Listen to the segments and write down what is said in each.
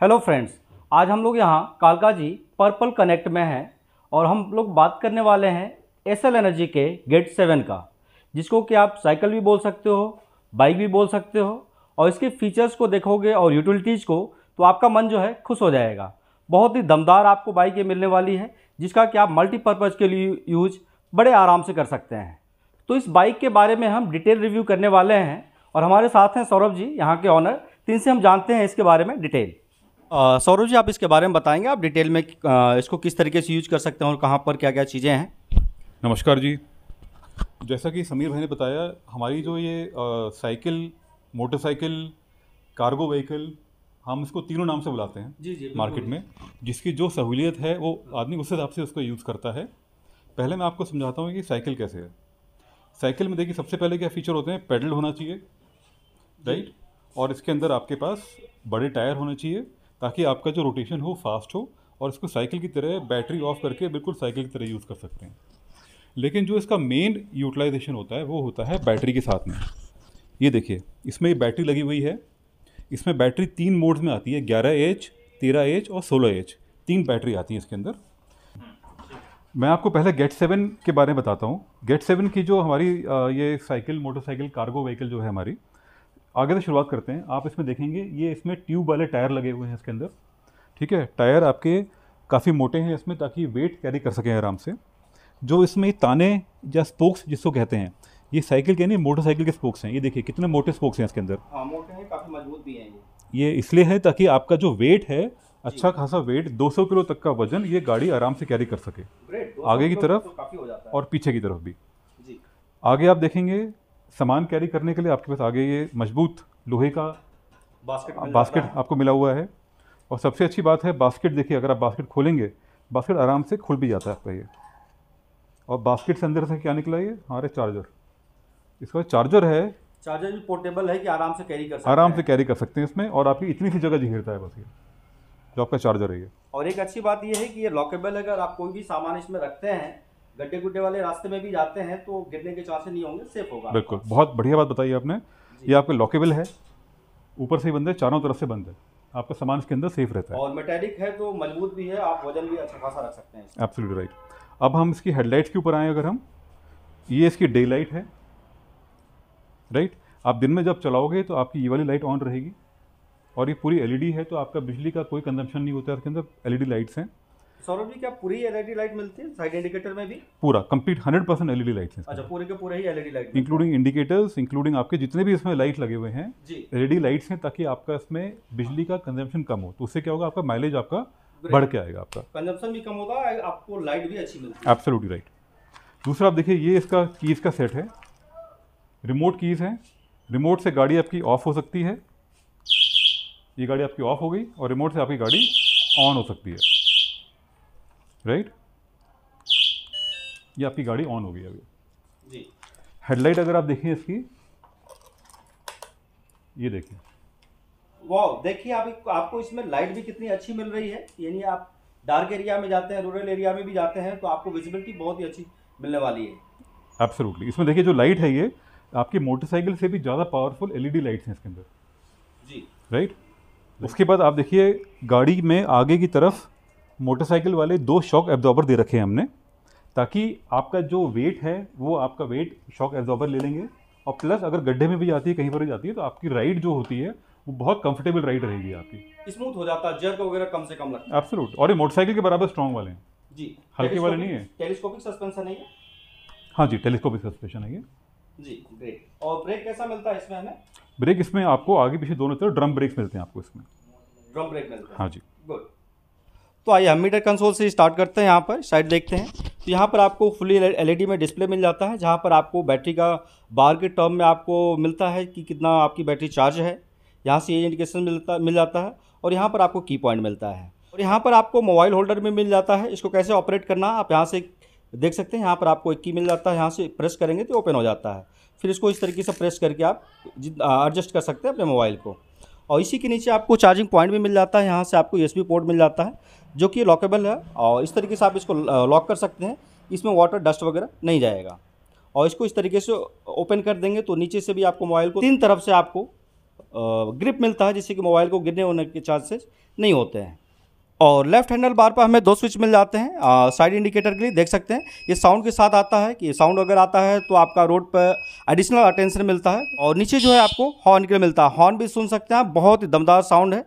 Hello friends आज हम लोग यहाँ कालका जी पर्पल कनेक्ट में हैं और हम लोग बात करने वाले हैं एसएल एनर्जी के गेट सेवन का जिसको कि आप साइकिल भी बोल सकते हो बाइक भी बोल सकते हो और इसके फीचर्स को देखोगे और यूटिलिटीज़ को तो आपका मन जो है खुश हो जाएगा बहुत ही दमदार आपको बाइक ये मिलने वाली है जिसका कि आप मल्टीपर्पज़ के लिए यूज बड़े आराम से कर सकते हैं तो इस बाइक के बारे में हम डिटेल रिव्यू करने वाले हैं और हमारे साथ हैं सौरभ जी यहाँ के ऑनर तीन तो से हम जानते हैं इसके बारे में डिटेल सौरभ जी आप इसके बारे में बताएंगे आप डिटेल में आ, इसको किस तरीके से यूज कर सकते हैं और कहाँ पर क्या क्या चीज़ें हैं नमस्कार जी जैसा कि समीर भाई ने बताया हमारी जो ये साइकिल मोटरसाइकिल कार्गो व्हीकल हम इसको तीनों नाम से बुलाते हैं जी जी मार्केट में जिसकी जो सहूलियत है वो आदमी उस हिसाब से उसको यूज़ करता है पहले मैं आपको समझाता हूँ कि साइकिल कैसे है साइकिल में देखिए सबसे पहले क्या फ़ीचर होते हैं पेडल होना चाहिए राइट और इसके अंदर आपके पास बड़े टायर होने चाहिए ताकि आपका जो रोटेशन हो फास्ट हो और इसको साइकिल की तरह बैटरी ऑफ करके बिल्कुल साइकिल की तरह यूज़ कर सकते हैं लेकिन जो इसका मेन यूटिलाइजेशन होता है वो होता है बैटरी के साथ में ये देखिए इसमें ये बैटरी लगी हुई है इसमें बैटरी तीन मोड्स में आती है ग्यारह एच तेरह एच और सोलह एच तीन बैटरी आती है इसके अंदर मैं आपको पहले गेट सेवन के बारे में बताता हूँ गेट सेवन की जो हमारी ये साइकिल मोटरसाइकिल कार्गो व्हीकल जो है हमारी आगे से शुरुआत करते हैं आप इसमें देखेंगे ये इसमें ट्यूब वाले टायर लगे हुए हैं इसके अंदर ठीक है टायर आपके काफ़ी मोटे हैं इसमें ताकि वेट कैरी कर सकें आराम से जो इसमें ताने या स्पोक्स जिसको कहते हैं ये साइकिल के नहीं मोटरसाइकिल के स्पोक्स हैं ये देखिए कितने मोटे स्पोक्स हैं इसके अंदर हाँ, मोटे हैं काफ़ी मजबूत भी हैं ये इसलिए है ताकि आपका जो वेट है अच्छा खासा वेट 200 किलो तक का वजन ये गाड़ी आराम से कैरी कर सके आगे की तरफ तो और पीछे की तरफ भी आगे आप देखेंगे सामान कैरी करने के लिए आपके पास आगे ये मजबूत लोहे का बास्केट बास्केट आपको मिला हुआ है और सबसे अच्छी बात है बास्केट देखिए अगर आप बास्केट खोलेंगे बास्केट आराम से खुल भी जाता है आपका ये और बास्केट से अंदर से क्या निकला ये हमारे चार्जर इसका चार्जर है चार्जर भी पोर्टेबल है कि आराम से कैरी कर सकते आराम से कैरी कर सकते हैं इसमें और आपकी इतनी सी जगह घेरता है बस ये जो आपका चार्जर है ये और एक अच्छी बात ये है कि ये लॉकेबल है अगर आप कोई भी सामान इसमें रखते हैं गड्ढे गुड्डे वाले रास्ते में भी जाते हैं तो गिरने के चांसेस नहीं होंगे सेफ होगा बिल्कुल बहुत बढ़िया बात बताई आपने ये आपका लॉकेबल है ऊपर से बंद है चारों तरफ से बंद है आपका सामान इसके अंदर सेफ रहता है और मेटेलिक है तो मजबूत भी है आप वजन भी अच्छा खासा रख सकते हैं एब्सोल्युट राइट अब हम इसकी हेडलाइट के ऊपर आए अगर हम ये इसकी डे लाइट है राइट आप दिन में जब चलाओगे तो आपकी ये वाली लाइट ऑन रहेगी और ये पूरी एलईडी है तो आपका बिजली का कोई कंजम्पशन नहीं होता है इसके अंदर एलईडी लाइट्स हैं सौरभ जी क्या पूरी एलईडी लाइट e मिलती है साइड इंडिकेटर में भी पूरा complete hundred percent LED light है अच्छा पूरे के पूरे ही LED light including indicators including आपके जितने भी इसमें लाइट लगे हुए हैं एलईडी लाइट्स e हैं ताकि आपका इसमें बिजली का कंजम्पशन कम हो तो उससे क्या होगा आपका माइलेज आपका बढ़ के आएगा आपका कंजम्पशन भी कम होगा आपको लाइट भी अच्छी मिलती है एब्सोल्युटली राइट दूसरा आप देखिए ये इसका कीज़ का सेट है रिमोट कीज़ है रिमोट से गाड़ी आपकी ऑफ हो सकती है ये गाड़ी आपकी ऑफ हो गई और रिमोट से आपकी गाड़ी ऑन हो सकती है राइट ये आपकी गाड़ी ऑन हो गई अभी हेडलाइट अगर आप देखें इसकी ये देखिए वाह देखिए आप आपको इसमें लाइट भी कितनी अच्छी मिल रही है यानी आप डार्क एरिया में जाते हैं रूरल एरिया में भी जाते हैं तो आपको विजिबिलिटी बहुत ही अच्छी मिलने वाली है एब्सोल्युटली इसमें देखिए जो लाइट है ये आपकी मोटरसाइकिल से भी ज़्यादा पावरफुल एलईडी लाइट्स हैं इसके अंदर जी राइट right? उसके बाद आप देखिए गाड़ी में आगे की तरफ मोटरसाइकिल वाले दो शॉक एब्जॉर्बर दे रखे हैं हमने ताकि आपका जो वेट है वो आपका वेट शॉक एब्जॉर्बर ले लेंगे और प्लस अगर गड्ढे में भी जाती है कहीं पर भी जाती है तो आपकी राइड जो होती है वो बहुत कंफर्टेबल राइड रहेगी आपकी स्मूथ हो जाता है जर्क वगैरह कम से कम लगता है एब्सोल्यूट और ये मोटरसाइकिल के बराबर स्ट्रॉन्ग वाले हैं जी हल्के वाले नहीं है टेलीस्कोपिक सस्पेंशन है हाँ जी टेलीस्कोपिक सस्पेंशन है ये जी ब्रेक और ब्रेक कैसा मिलता है इसमें हमें ब्रेक इसमें आपको आगे पीछे दोनों तरफ ड्रम ब्रेक मिलते हैं आपको इसमें ड्रम ब्रेक मिलते हैं हाँ जी गुड तो आइए हम मीटर कंसोल से स्टार्ट करते हैं यहाँ पर साइड देखते हैं तो यहाँ पर आपको फुली एलईडी e में डिस्प्ले मिल जाता है जहाँ पर आपको बैटरी का बाहर के टर्म में आपको मिलता है कि कितना आपकी बैटरी चार्ज है यहाँ से ये इंडिकेशन मिलता मिल जाता है और यहाँ पर आपको की पॉइंट मिलता है और यहाँ पर आपको मोबाइल होल्डर में मिल जाता है इसको कैसे ऑपरेट करना आप यहाँ से देख सकते हैं यहाँ पर आपको एक की मिल जाता है यहाँ से प्रेस करेंगे तो ओपन हो जाता है फिर इसको इस तरीके से प्रेस करके आप एडजस्ट कर सकते हैं अपने मोबाइल को और इसी के नीचे आपको चार्जिंग पॉइंट भी मिल जाता है यहाँ से आपको यूएसबी पोर्ट मिल जाता है जो कि लॉकेबल है और इस तरीके से आप इसको लॉक कर सकते हैं इसमें वाटर डस्ट वगैरह नहीं जाएगा और इसको इस तरीके से ओपन कर देंगे तो नीचे से भी आपको मोबाइल को तीन तरफ से आपको ग्रिप मिलता है जिससे कि मोबाइल को गिरने होने के चांसेस नहीं होते हैं और लेफ्ट हैंडल बार पर हमें दो स्विच मिल जाते हैं साइड इंडिकेटर के लिए देख सकते हैं ये साउंड के साथ आता है कि साउंड अगर आता है तो आपका रोड पर एडिशनल अटेंशन मिलता है और नीचे जो है आपको हॉर्न के लिए मिलता है हॉर्न भी सुन सकते हैं बहुत ही दमदार साउंड है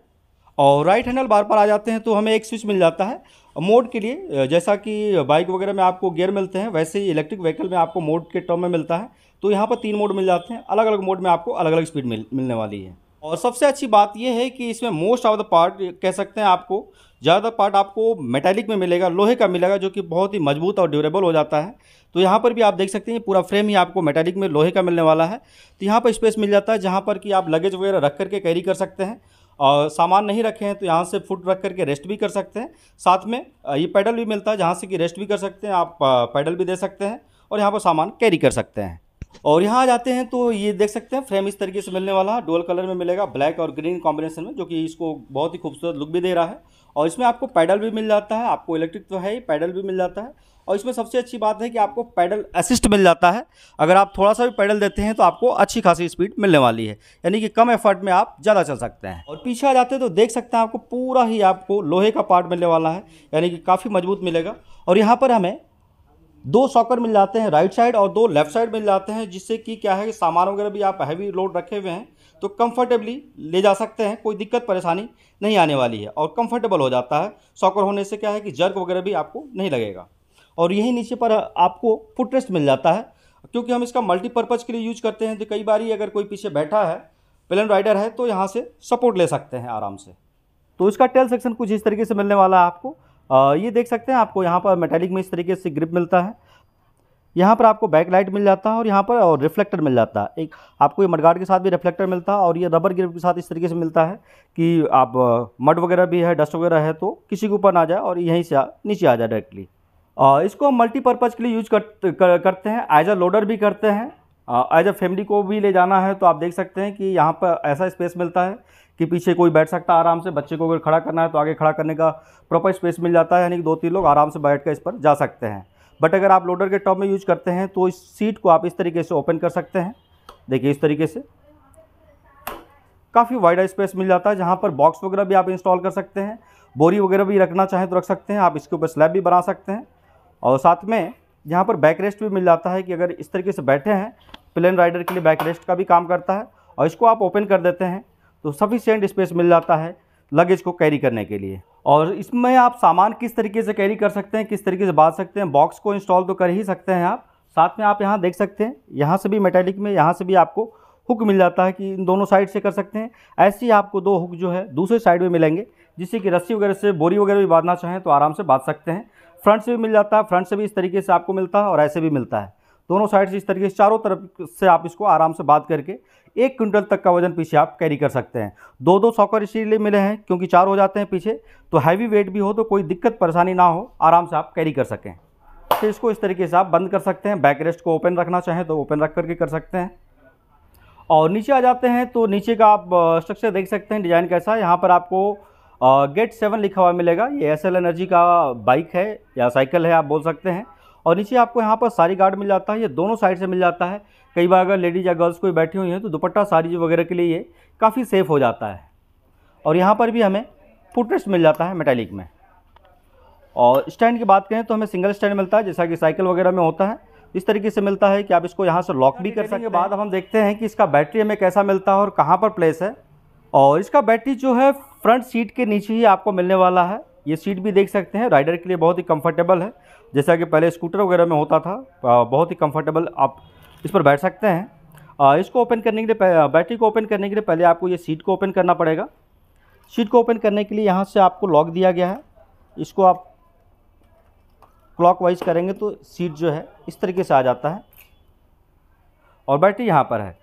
और राइट हैंडल बार पर आ जाते हैं तो हमें एक स्विच मिल जाता है मोड के लिए जैसा कि बाइक वगैरह में आपको गियर मिलते हैं वैसे ही इलेक्ट्रिक व्हीकल में आपको मोड के टर्म में मिलता है तो यहाँ पर तीन मोड मिल जाते हैं अलग अलग मोड में आपको अलग अलग स्पीड मिल मिलने वाली है और सबसे अच्छी बात यह है कि इसमें मोस्ट ऑफ द पार्ट कह सकते हैं आपको ज़्यादा पार्ट आपको मेटेलिक में मिलेगा लोहे का मिलेगा जो कि बहुत ही मजबूत और ड्यूरेबल हो जाता है तो यहाँ पर भी आप देख सकते हैं पूरा फ्रेम ही आपको मेटेलिक में लोहे का मिलने वाला है तो यहाँ पर स्पेस मिल जाता है जहाँ पर कि आप लगेज वगैरह रख करके कैरी कर सकते हैं और सामान नहीं रखे हैं तो यहाँ से फुट रख करके रेस्ट भी कर सकते हैं साथ में ये पैडल भी मिलता है जहाँ से कि रेस्ट भी कर सकते हैं आप पैडल भी दे सकते हैं और यहाँ पर सामान कैरी कर सकते हैं और यहाँ आ जाते हैं तो ये देख सकते हैं फ्रेम इस तरीके से मिलने वाला है डोल कलर में मिलेगा ब्लैक और ग्रीन कॉम्बिनेशन में जो कि इसको बहुत ही खूबसूरत लुक भी दे रहा है और इसमें आपको पैडल भी मिल जाता है आपको इलेक्ट्रिक तो है ही पैडल भी मिल जाता है और इसमें सबसे अच्छी बात है कि आपको पैडल असिस्ट मिल जाता है अगर आप थोड़ा सा भी पैडल देते हैं तो आपको अच्छी खासी स्पीड मिलने वाली है यानी कि कम एफर्ट में आप ज़्यादा चल सकते हैं और पीछे आ जाते हैं तो देख सकते हैं आपको पूरा ही आपको लोहे का पार्ट मिलने वाला है यानी कि काफ़ी मजबूत मिलेगा और यहाँ पर हमें दो सॉकर मिल जाते हैं राइट साइड और दो लेफ्ट साइड मिल जाते हैं जिससे कि क्या है कि सामान वगैरह भी आप हैवी लोड रखे हुए हैं तो कंफर्टेबली ले जा सकते हैं कोई दिक्कत परेशानी नहीं आने वाली है और कंफर्टेबल हो जाता है सॉकर होने से क्या है कि जर्क वगैरह भी आपको नहीं लगेगा और यहीं नीचे पर आपको फुटरेस्ट मिल जाता है क्योंकि हम इसका मल्टीपर्पज़ के लिए यूज करते हैं तो कई बार ही अगर कोई पीछे बैठा है प्लेन राइडर है तो यहाँ से सपोर्ट ले सकते हैं आराम से तो इसका टेल सेक्शन कुछ इस तरीके से मिलने वाला है आपको आ, ये देख सकते हैं आपको यहाँ पर मेटेलिक में इस तरीके से ग्रिप मिलता है यहाँ पर आपको बैक लाइट मिल जाता है और यहाँ पर और रिफ्लेक्टर मिल जाता है एक आपको ये मडगार्ड के साथ भी रिफ्लेक्टर मिलता है और ये रबर ग्रिप के साथ इस तरीके से मिलता है कि आप मड वगैरह भी है डस्ट वगैरह है तो किसी के ऊपर ना जाए और यहीं से नीचे आ जाए डायरेक्टली इसको हम मल्टीपर्पज़ के लिए यूज कर, कर, करते हैं एज अ लोडर भी करते हैं एज अ फैमिली को भी ले जाना है तो आप देख सकते हैं कि यहाँ पर ऐसा स्पेस मिलता है कि पीछे कोई बैठ सकता है आराम से बच्चे को अगर खड़ा करना है तो आगे खड़ा करने का प्रॉपर स्पेस मिल जाता है यानी कि दो तीन लोग आराम से बैठ कर इस पर जा सकते हैं बट अगर आप लोडर के टॉप में यूज करते हैं तो इस सीट को आप इस तरीके से ओपन कर सकते हैं देखिए इस तरीके से काफ़ी वाइड स्पेस मिल जाता है जहाँ पर बॉक्स वगैरह भी आप इंस्टॉल कर सकते हैं बोरी वगैरह भी रखना चाहें तो रख सकते हैं आप इसके ऊपर स्लैब भी बना सकते हैं और साथ में यहाँ पर बैक रेस्ट भी मिल जाता है कि अगर इस तरीके से बैठे हैं प्लेन राइडर के लिए बैक रेस्ट का भी काम करता है और इसको आप ओपन कर देते हैं तो सफिशेंट स्पेस मिल जाता है लगेज को कैरी करने के लिए और इसमें आप सामान किस तरीके से कैरी कर सकते हैं किस तरीके से बांध सकते हैं बॉक्स को इंस्टॉल तो कर ही सकते हैं आप साथ में आप यहाँ देख सकते हैं यहाँ से भी मेटेलिक में यहाँ से भी आपको हुक मिल जाता है कि इन दोनों साइड से कर सकते हैं ऐसे ही आपको दो हुक जो है दूसरे साइड में मिलेंगे जिससे कि रस्सी वगैरह से बोरी वगैरह भी बांधना चाहें तो आराम से बांध सकते हैं फ्रंट से भी मिल जाता है फ्रंट से भी इस तरीके से आपको मिलता है और ऐसे भी मिलता है दोनों साइड से इस तरीके से चारों तरफ से आप इसको आराम से बात करके एक क्विंटल तक का वजन पीछे आप कैरी कर सकते हैं दो दो सॉकर इसीलिए मिले हैं क्योंकि चार हो जाते हैं पीछे तो हैवी वेट भी हो तो कोई दिक्कत परेशानी ना हो आराम से आप कैरी कर सकें तो इसको इस तरीके से आप बंद कर सकते हैं बैक रेस्ट को ओपन रखना चाहें तो ओपन रख करके कर सकते हैं और नीचे आ जाते हैं तो नीचे का आप स्ट्रक्चर देख सकते हैं डिज़ाइन कैसा है यहाँ पर आपको गेट सेवन लिखा हुआ मिलेगा ये एस एनर्जी का बाइक है या साइकिल है आप बोल सकते हैं और नीचे आपको यहाँ पर सारी गार्ड मिल जाता है ये दोनों साइड से मिल जाता है कई बार अगर लेडीज़ या गर्ल्स कोई बैठी हुई हैं तो दुपट्टा सारी वगैरह के लिए ये काफ़ी सेफ़ हो जाता है और यहाँ पर भी हमें फुटरेस्ट मिल जाता है मेटेलिक में और स्टैंड की बात करें तो हमें सिंगल स्टैंड मिलता है जैसा कि साइकिल वगैरह में होता है इस तरीके से मिलता है कि आप इसको यहाँ से लॉक भी कर सकते हैं बाद हम देखते हैं कि इसका बैटरी हमें कैसा मिलता है और कहाँ पर प्लेस है और इसका बैटरी जो है फ्रंट सीट के नीचे ही आपको मिलने वाला है ये सीट भी देख सकते हैं राइडर के लिए बहुत ही कंफर्टेबल है जैसा कि पहले स्कूटर वगैरह में होता था बहुत ही कंफर्टेबल आप इस पर बैठ सकते हैं इसको ओपन करने के लिए बैटरी को ओपन करने के लिए पहले आपको ये सीट को ओपन करना पड़ेगा सीट को ओपन करने के लिए यहाँ से आपको लॉक दिया गया है इसको आप क्लॉक वाइज करेंगे तो सीट जो है इस तरीके से आ जाता है और बैटरी यहाँ पर है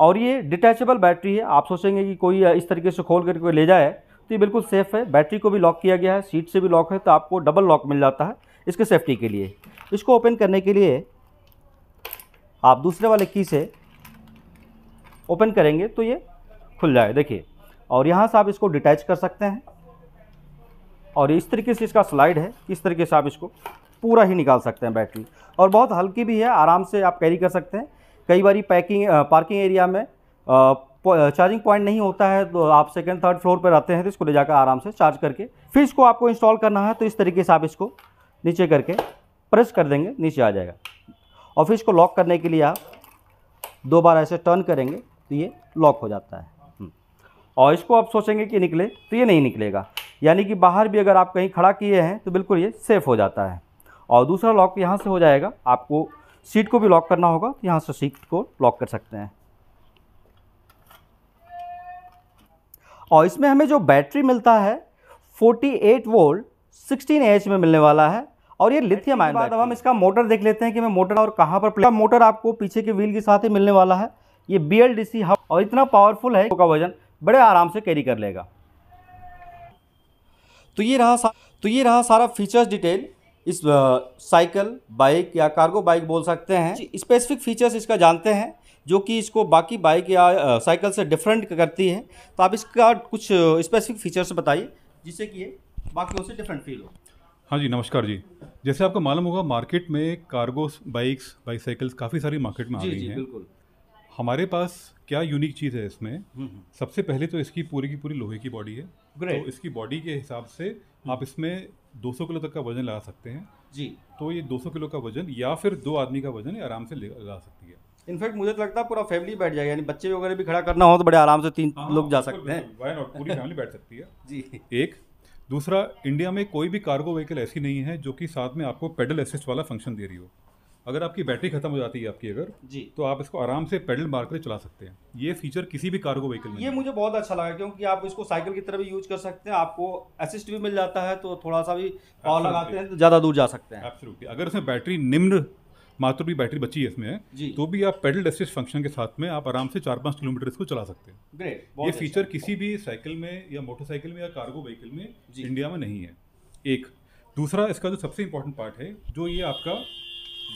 और ये डिटैचेबल बैटरी है आप सोचेंगे कि कोई इस तरीके से खोल करके ले जाए तो ये बिल्कुल सेफ़ है बैटरी को भी लॉक किया गया है सीट से भी लॉक है तो आपको डबल लॉक मिल जाता है इसके सेफ्टी के लिए इसको ओपन करने के लिए आप दूसरे वाले की से ओपन करेंगे तो ये खुल जाए देखिए और यहाँ से आप इसको डिटैच कर सकते हैं और इस तरीके से इसका स्लाइड है इस तरीके से आप इसको पूरा ही निकाल सकते हैं बैटरी और बहुत हल्की भी है आराम से आप कैरी कर सकते हैं कई बार पैकिंग पार्किंग एरिया में चार्जिंग पॉइंट नहीं होता है तो आप सेकेंड थर्ड फ्लोर पर रहते हैं तो इसको ले जाकर आराम से चार्ज करके फिर इसको आपको इंस्टॉल करना है तो इस तरीके से आप इसको नीचे करके प्रेस कर देंगे नीचे आ जाएगा और फिर इसको लॉक करने के लिए आप दो बार ऐसे टर्न करेंगे तो ये लॉक हो जाता है हम्म। और इसको आप सोचेंगे कि निकले तो ये नहीं निकलेगा यानी कि बाहर भी अगर आप कहीं खड़ा किए हैं तो बिल्कुल ये सेफ़ हो जाता है और दूसरा लॉक यहाँ से हो जाएगा आपको सीट को भी लॉक करना होगा तो यहाँ से सीट को लॉक कर सकते हैं और इसमें हमें जो बैटरी मिलता है 48 वोल्ट 16 एच में मिलने वाला है और ये लिथियम आयन बाद अब हम इसका मोटर देख लेते हैं कि मैं मोटर और कहाँ पर प्ले मोटर आपको पीछे के व्हील के साथ ही मिलने वाला है ये बी एल डी सी और इतना पावरफुल है का वजन बड़े आराम से कैरी कर लेगा तो ये रहा तो ये रहा सारा फीचर्स डिटेल इस साइकिल बाइक या कार्गो बाइक बोल सकते हैं स्पेसिफिक फीचर्स इसका जानते हैं जो कि इसको बाकी बाइक या साइकिल से डिफरेंट करती है तो आप इसका कुछ स्पेसिफिक फीचर्स बताइए जिससे कि ये बाकियों से डिफरेंट फील हो हाँ जी नमस्कार जी जैसे आपको मालूम होगा मार्केट में कार्गो बाइक्स बाइसाइकिल्स काफ़ी सारी मार्केट में आ रही हैं बिल्कुल हमारे पास क्या यूनिक चीज़ है इसमें हम्म, हम्म। सबसे पहले तो इसकी पूरी की पूरी लोहे की बॉडी है Great. तो इसकी बॉडी के हिसाब से हम्म। आप इसमें 200 किलो तक का वजन लगा सकते हैं जी तो ये 200 किलो का वजन या फिर दो आदमी का वजन आराम से लगा सकती है इनफैक्ट मुझे तो लगता है पूरा फैमिली बैठ जाएगा यानी बच्चे वगैरह भी खड़ा करना हो तो बड़े आराम से तीन हाँ, लोग जा सकते हैं वाई नॉट पूरी फैमिली बैठ सकती है जी एक दूसरा इंडिया में कोई भी कार्गो व्हीकल ऐसी नहीं है जो कि साथ में आपको पेडल एसिस्ट वाला फंक्शन दे रही हो अगर आपकी बैटरी खत्म हो जाती है आपकी अगर जी तो आप इसको आराम से पेडल मार कर चला सकते हैं ये फीचर किसी भी कार्गो व्हीकल में ये मुझे बहुत अच्छा लगा क्योंकि आप इसको साइकिल की तरह भी यूज कर सकते हैं आपको असिस्ट भी मिल जाता है तो थोड़ा सा भी पावर लगाते हैं तो ज़्यादा दूर जा सकते हैं एब्सोल्युटली अगर इसमें बैटरी निम्न मात्र भी बैटरी बची है इसमें तो भी आप पेडल असिस्ट फंक्शन के साथ में आप आराम से चार पाँच किलोमीटर इसको चला सकते हैं ग्रेट ये फीचर अच्छा। किसी भी साइकिल में या मोटरसाइकिल में या कार्गो व्हीकल में इंडिया में नहीं है एक दूसरा इसका जो सबसे इम्पोर्टेंट पार्ट है जो ये आपका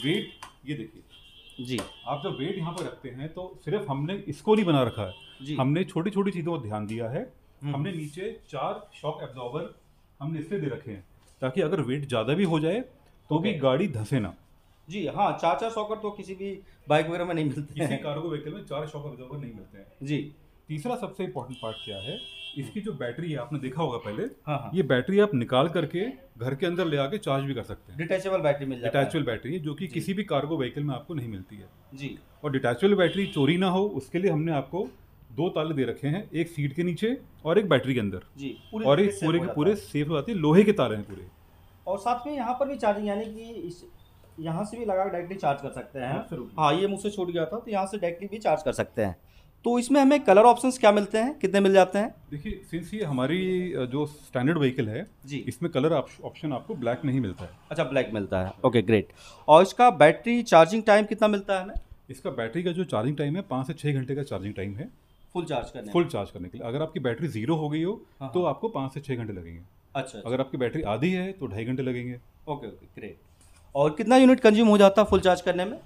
वेट ये देखिए जी आप जब वेट यहाँ पर रखते हैं तो सिर्फ हमने इसको नहीं बना रखा है जी हमने छोटी छोटी चीज़ों पर ध्यान दिया है हम्म। हमने नीचे चार शॉक एब्जॉर्बर हमने इसलिए दे रखे हैं ताकि अगर वेट ज़्यादा भी हो जाए तो भी गाड़ी धसे ना जी हाँ चार चार शॉकर तो किसी भी बाइक वगैरह में नहीं मिलते किसी कार्गो व्हीकल में चार शॉक एब्जॉर्बर नहीं मिलते हैं जी तीसरा सबसे इम्पोर्टेंट पार्ट क्या है इसकी जो बैटरी है आपने देखा होगा पहले हाँ हाँ। ये बैटरी आप निकाल करके घर के अंदर ले आके चार्ज भी कर सकते हैं डिटैचेबल बैटरी मिल डिटैचेबल बैटरी है जो कि किसी भी कार्गो व्हीकल में आपको नहीं मिलती है जी और डिटैचेबल बैटरी चोरी ना हो उसके लिए हमने आपको दो ताले दे रखे हैं एक सीट के नीचे और एक बैटरी के अंदर जी और एक पूरे के पूरे सेफ हो जाती है लोहे के तारे हैं पूरे और साथ में यहाँ पर भी चार्जिंग यानी कि यहाँ से भी लगा डायरेक्टली चार्ज कर सकते हैं हाँ ये मुझसे छूट गया था तो यहाँ से डायरेक्टली भी चार्ज कर सकते हैं तो इसमें हमें कलर ऑप्शंस क्या मिलते हैं कितने मिल जाते हैं देखिए सिंस ये हमारी जो स्टैंडर्ड व्हीकल है जी इसमें कलर ऑप्शन आपको ब्लैक नहीं मिलता है अच्छा ब्लैक मिलता है ओके ग्रेट और इसका बैटरी चार्जिंग टाइम कितना मिलता है हमें इसका बैटरी का जो चार्जिंग टाइम है पाँच से छः घंटे का चार्जिंग टाइम है फुल चार्ज करने फुल चार्ज करने के लिए अगर आपकी बैटरी जीरो हो गई हो हाँ, तो हाँ। आपको पाँच से छः घंटे लगेंगे अच्छा, अच्छा। अगर आपकी बैटरी आधी है तो ढाई घंटे लगेंगे ओके ओके ग्रेट और कितना यूनिट कंज्यूम हो जाता है फुल चार्ज करने में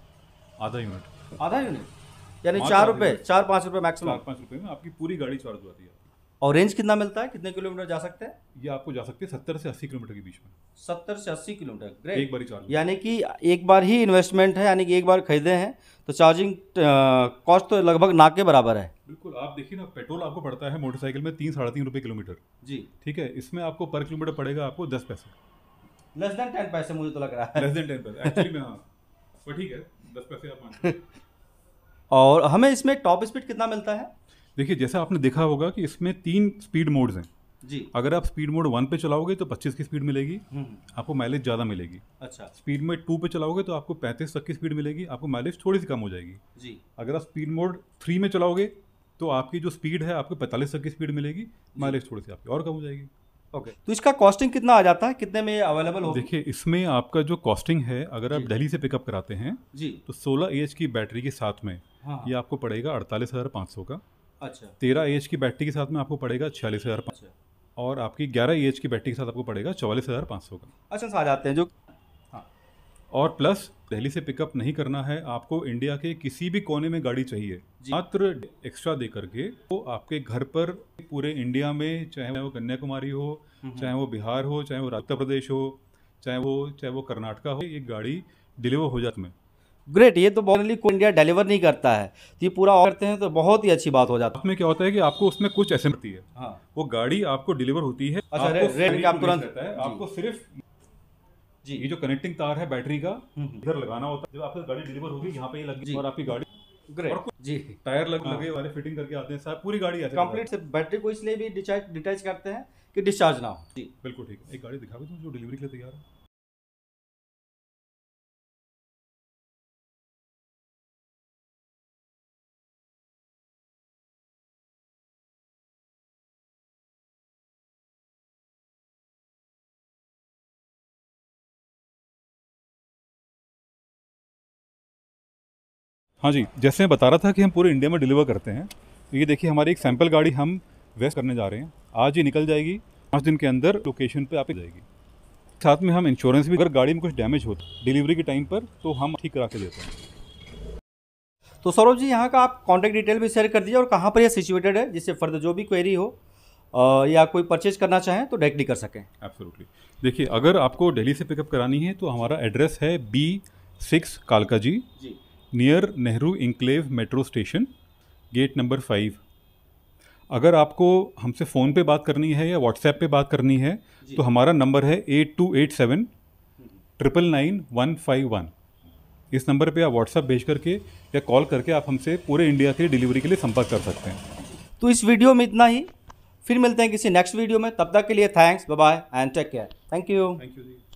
आधा यूनिट आधा यूनिट यानी चार रुपये चार पाँच रुपये मैक्सिमम पाँच रुपये में आपकी पूरी गाड़ी चार्ज हो जाती है और रेंज कितना मिलता है कितने किलोमीटर जा सकते हैं ये आपको जा सकते हैं सत्तर से अस्सी किलोमीटर के बीच में सत्तर से अस्सी किलोमीटर ग्रेट एक बार ही चार्ज यानी कि एक बार ही इन्वेस्टमेंट है यानी कि एक बार खरीदे हैं तो चार्जिंग कॉस्ट तो लगभग ना के बराबर है बिल्कुल आप देखिए ना पेट्रोल आपको पड़ता है मोटरसाइकिल में तीन साढ़े तीन रुपये किलोमीटर जी ठीक है इसमें आपको पर किलोमीटर पड़ेगा आपको दस पैसे लेस देन टेन पैसे मुझे तो लग रहा है लेस देन टेन पैसे एक्चुअली में हाँ ठीक है दस पैसे आप मान और हमें इसमें टॉप स्पीड कितना मिलता है देखिए जैसा आपने देखा होगा कि इसमें तीन स्पीड मोड्स हैं जी अगर आप स्पीड मोड वन पे चलाओगे तो पच्चीस की स्पीड मिलेगी हम्म। आपको माइलेज ज़्यादा मिलेगी अच्छा स्पीड मोड टू पे चलाओगे तो आपको पैंतीस तक की स्पीड मिलेगी आपको माइलेज थोड़ी सी कम हो जाएगी जी अगर आप स्पीड मोड थ्री में चलाओगे तो आपकी जो स्पीड है आपको पैंतालीस तक की स्पीड मिलेगी माइलेज थोड़ी सी आपकी और कम हो जाएगी ओके okay. तो इसका कॉस्टिंग कितना आ जाता है कितने में अवेलेबल हो देखिए इसमें आपका जो कॉस्टिंग है अगर आप दिल्ली से पिकअप कराते हैं जी तो 16 एच की बैटरी के साथ में हाँ। ये आपको पड़ेगा अड़तालीस हज़ार पाँच सौ का अच्छा तेरह एच की बैटरी के साथ में आपको पड़ेगा छियालीस हज़ार पाँच अच्छा। और आपकी ग्यारह एच की बैटरी के साथ आपको पड़ेगा चौवालीस हज़ार पाँच सौ का अच्छा आ जाते हैं जो और प्लस दिल्ली से पिकअप नहीं करना है आपको इंडिया के किसी भी कोने में गाड़ी चाहिए मात्र एक्स्ट्रा दे करके वो तो आपके घर पर पूरे इंडिया में चाहे वो कन्याकुमारी हो हम्म, हम्म। चाहे वो बिहार हो चाहे वो उत्तर प्रदेश हो चाहे वो चाहे वो कर्नाटका हो ये गाड़ी डिलीवर हो जाती है ग्रेट ये तो बॉनली को इंडिया डिलीवर नहीं करता है तो ये पूरा करते हैं तो बहुत ही अच्छी बात हो जाती है उसमें क्या होता है कि आपको उसमें कुछ ऐसे मिलती है हाँ। वो गाड़ी आपको डिलीवर होती है अच्छा रेट आप तुरंत आपको सिर्फ जी ये जो कनेक्टिंग तार है बैटरी का हम्म, हम्म। इधर लगाना होता है जब आपकी गाड़ी डिलीवर होगी यहाँ पे ये लगी और आपकी गाड़ी ग्रेट जी टायर लग हाँ। लगे वाले फिटिंग करके आते हैं साहब पूरी गाड़ी कंप्लीट से बैटरी को इसलिए भी डिटैच करते हैं कि डिस्चार्ज ना हो जी बिल्कुल ठीक है एक गाड़ी दिखा दो जो डिलीवरी के लिए तैयार है हाँ जी जैसे मैं बता रहा था कि हम पूरे इंडिया में डिलीवर करते हैं तो ये देखिए हमारी एक सैंपल गाड़ी हम वेस्ट करने जा रहे हैं आज ही निकल जाएगी पाँच दिन के अंदर लोकेशन पर आप जाएगी साथ में हम इंश्योरेंस भी अगर गाड़ी में कुछ डैमेज होता है डिलीवरी के टाइम पर तो हम ठीक करा के देते हैं तो सौरभ जी यहाँ का आप कॉन्टैक्ट डिटेल भी शेयर कर दीजिए और कहाँ पर यह सिचुएटेड है जिससे फर्दर जो भी क्वेरी हो या कोई परचेज करना चाहें तो डायरेक्टली कर सकें एब्सोल्युटली देखिए अगर आपको दिल्ली से पिकअप करानी है तो हमारा एड्रेस है बी सिक्स कालका जी, जी। Near Nehru enclave metro station gate number five अगर आपको हमसे फ़ोन पे बात करनी है या व्हाट्सएप पे बात करनी है तो हमारा नंबर है eight two eight seven triple nine one five one इस नंबर पे आप व्हाट्सएप भेज करके या कॉल करके आप हमसे पूरे इंडिया के डिलीवरी के लिए संपर्क कर सकते हैं तो इस वीडियो में इतना ही फिर मिलते हैं किसी नेक्स्ट वीडियो में तब तक के लिए thanks bye and take care thank you thank you